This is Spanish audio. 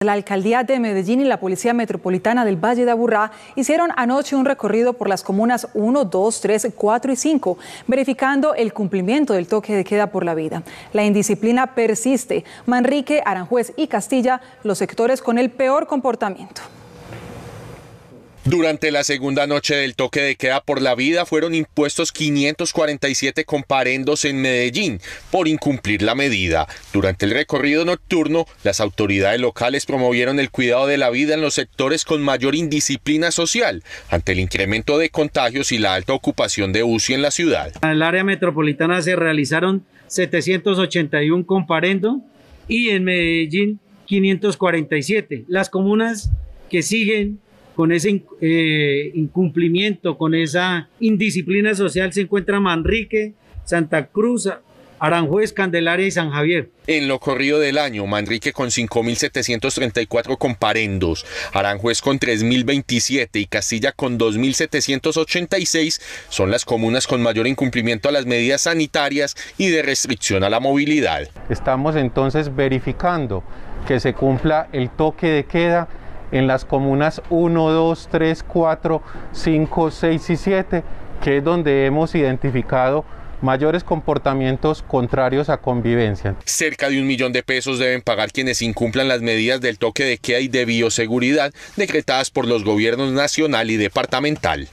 La alcaldía de Medellín y la Policía Metropolitana del Valle de Aburrá hicieron anoche un recorrido por las comunas 1, 2, 3, 4 y 5, verificando el cumplimiento del toque de queda por la vida. La indisciplina persiste. Manrique, Aranjuez y Castilla, los sectores con el peor comportamiento. Durante la segunda noche del toque de queda por la vida fueron impuestos 547 comparendos en Medellín por incumplir la medida. Durante el recorrido nocturno, las autoridades locales promovieron el cuidado de la vida en los sectores con mayor indisciplina social ante el incremento de contagios y la alta ocupación de UCI en la ciudad. En el área metropolitana se realizaron 781 comparendos y en Medellín 547. Las comunas que siguen con ese eh, incumplimiento, con esa indisciplina social se encuentra Manrique, Santa Cruz, Aranjuez, Candelaria y San Javier. En lo corrido del año, Manrique con 5.734 comparendos, Aranjuez con 3.027 y Castilla con 2.786 son las comunas con mayor incumplimiento a las medidas sanitarias y de restricción a la movilidad. Estamos entonces verificando que se cumpla el toque de queda en las comunas 1, 2, 3, 4, 5, 6 y 7, que es donde hemos identificado mayores comportamientos contrarios a convivencia. Cerca de un millón de pesos deben pagar quienes incumplan las medidas del toque de queda y de bioseguridad decretadas por los gobiernos nacional y departamental.